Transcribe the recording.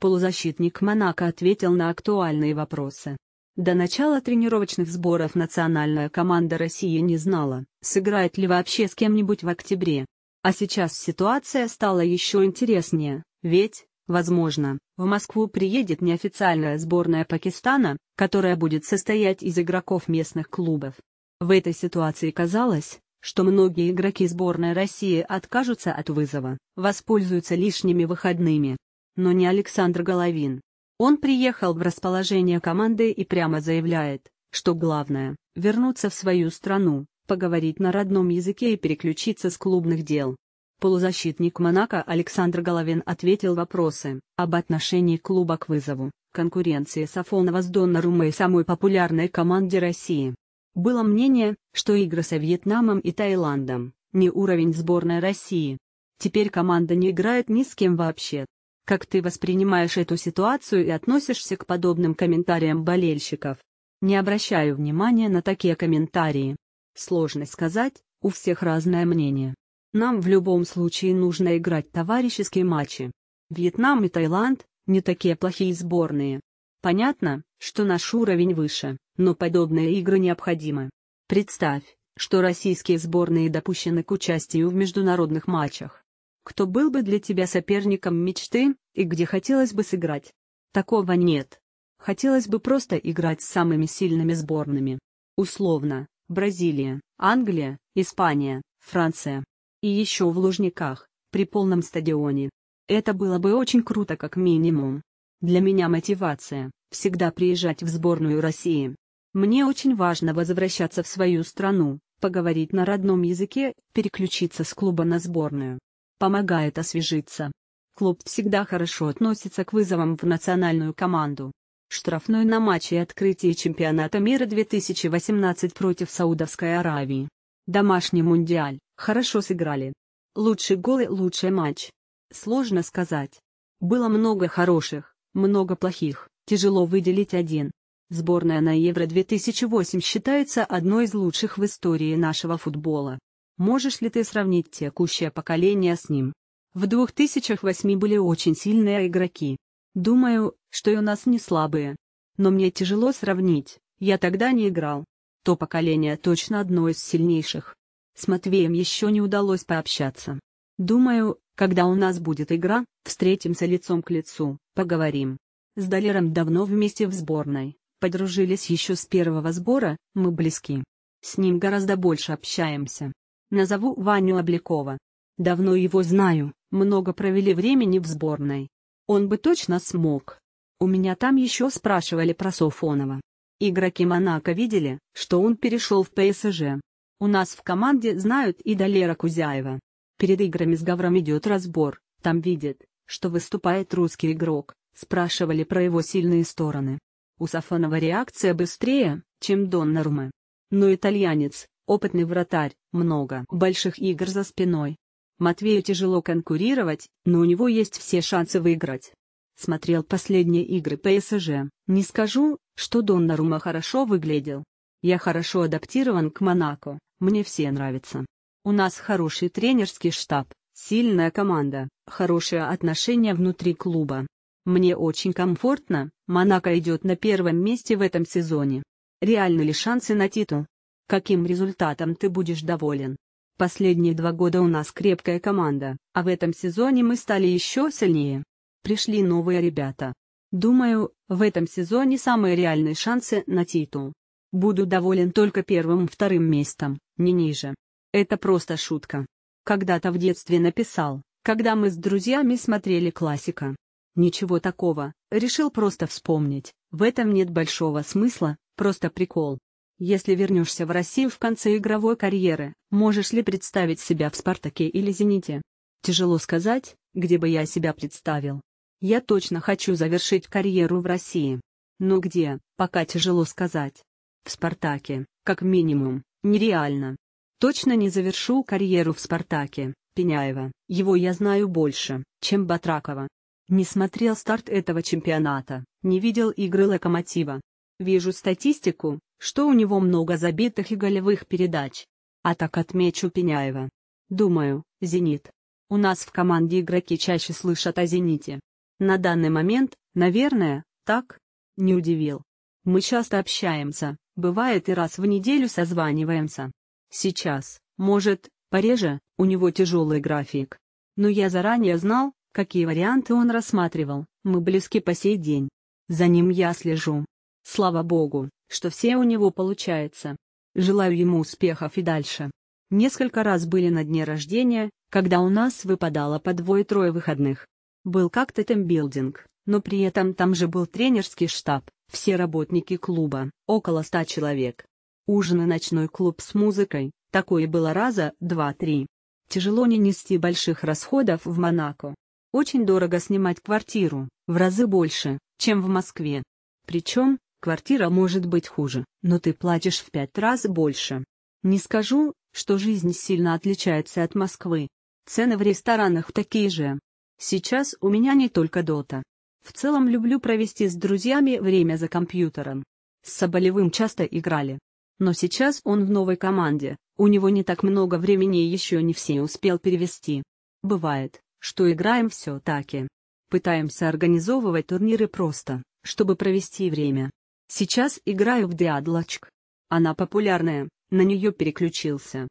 полузащитник Монако ответил на актуальные вопросы. До начала тренировочных сборов национальная команда России не знала, сыграет ли вообще с кем-нибудь в октябре. А сейчас ситуация стала еще интереснее, ведь, возможно, в Москву приедет неофициальная сборная Пакистана, которая будет состоять из игроков местных клубов. В этой ситуации казалось, что многие игроки сборной России откажутся от вызова, воспользуются лишними выходными, но не Александр Головин. Он приехал в расположение команды и прямо заявляет, что главное – вернуться в свою страну, поговорить на родном языке и переключиться с клубных дел. Полузащитник Монако Александр Головин ответил вопросы об отношении клуба к вызову, конкуренции Сафонова с Доннорума и самой популярной команде России. Было мнение, что игры со Вьетнамом и Таиландом – не уровень сборной России. Теперь команда не играет ни с кем вообще. Как ты воспринимаешь эту ситуацию и относишься к подобным комментариям болельщиков? Не обращаю внимания на такие комментарии. Сложно сказать, у всех разное мнение. Нам в любом случае нужно играть товарищеские матчи. Вьетнам и Таиланд – не такие плохие сборные. Понятно, что наш уровень выше, но подобные игры необходимы. Представь, что российские сборные допущены к участию в международных матчах кто был бы для тебя соперником мечты, и где хотелось бы сыграть. Такого нет. Хотелось бы просто играть с самыми сильными сборными. Условно, Бразилия, Англия, Испания, Франция. И еще в Лужниках, при полном стадионе. Это было бы очень круто как минимум. Для меня мотивация – всегда приезжать в сборную России. Мне очень важно возвращаться в свою страну, поговорить на родном языке, переключиться с клуба на сборную помогает освежиться. Клуб всегда хорошо относится к вызовам в национальную команду. Штрафной на матче открытия чемпионата мира 2018 против Саудовской Аравии. Домашний мундиаль, хорошо сыграли. Лучший гол и лучший матч. Сложно сказать. Было много хороших, много плохих, тяжело выделить один. Сборная на Евро 2008 считается одной из лучших в истории нашего футбола. Можешь ли ты сравнить текущее поколение с ним? В 2008 были очень сильные игроки. Думаю, что и у нас не слабые. Но мне тяжело сравнить, я тогда не играл. То поколение точно одно из сильнейших. С Матвеем еще не удалось пообщаться. Думаю, когда у нас будет игра, встретимся лицом к лицу, поговорим. С Долером давно вместе в сборной, подружились еще с первого сбора, мы близки. С ним гораздо больше общаемся. Назову Ваню Обликова. Давно его знаю, много провели времени в сборной. Он бы точно смог. У меня там еще спрашивали про Софонова. Игроки Монако видели, что он перешел в ПСЖ. У нас в команде знают и Долера Кузяева. Перед играми с Гавром идет разбор, там видят, что выступает русский игрок, спрашивали про его сильные стороны. У Сафонова реакция быстрее, чем Доннарумы. Но итальянец, опытный вратарь, много больших игр за спиной. Матвею тяжело конкурировать, но у него есть все шансы выиграть. Смотрел последние игры ПСЖ, не скажу, что Доннарума хорошо выглядел. Я хорошо адаптирован к Монако, мне все нравится. У нас хороший тренерский штаб, сильная команда, хорошие отношения внутри клуба. Мне очень комфортно, Монако идет на первом месте в этом сезоне. Реальны ли шансы на титул? каким результатом ты будешь доволен. Последние два года у нас крепкая команда, а в этом сезоне мы стали еще сильнее. Пришли новые ребята. Думаю, в этом сезоне самые реальные шансы на титул. Буду доволен только первым-вторым местом, не ниже. Это просто шутка. Когда-то в детстве написал, когда мы с друзьями смотрели классика. Ничего такого, решил просто вспомнить, в этом нет большого смысла, просто прикол. Если вернешься в Россию в конце игровой карьеры, можешь ли представить себя в «Спартаке» или «Зените»? Тяжело сказать, где бы я себя представил. Я точно хочу завершить карьеру в России. Но где, пока тяжело сказать. В «Спартаке», как минимум, нереально. Точно не завершу карьеру в «Спартаке», Пеняева, его я знаю больше, чем Батракова. Не смотрел старт этого чемпионата, не видел игры «Локомотива». Вижу статистику, что у него много забитых и голевых передач. А так отмечу Пеняева. Думаю, «Зенит». У нас в команде игроки чаще слышат о «Зените». На данный момент, наверное, так? Не удивил. Мы часто общаемся, бывает и раз в неделю созваниваемся. Сейчас, может, пореже, у него тяжелый график. Но я заранее знал, какие варианты он рассматривал, мы близки по сей день. За ним я слежу. Слава богу, что все у него получается. Желаю ему успехов и дальше. Несколько раз были на дне рождения, когда у нас выпадало по двое-трое выходных. Был как-то тимбилдинг, но при этом там же был тренерский штаб, все работники клуба, около ста человек. Ужин и ночной клуб с музыкой, такое было раза два-три. Тяжело не нести больших расходов в Монако. Очень дорого снимать квартиру, в разы больше, чем в Москве. Причем, Квартира может быть хуже, но ты платишь в пять раз больше. Не скажу, что жизнь сильно отличается от Москвы. Цены в ресторанах такие же. Сейчас у меня не только дота. В целом люблю провести с друзьями время за компьютером. С Соболевым часто играли. Но сейчас он в новой команде, у него не так много времени и еще не все успел перевести. Бывает, что играем все таки. Пытаемся организовывать турниры просто, чтобы провести время. Сейчас играю в дриадлочек. Она популярная, на нее переключился.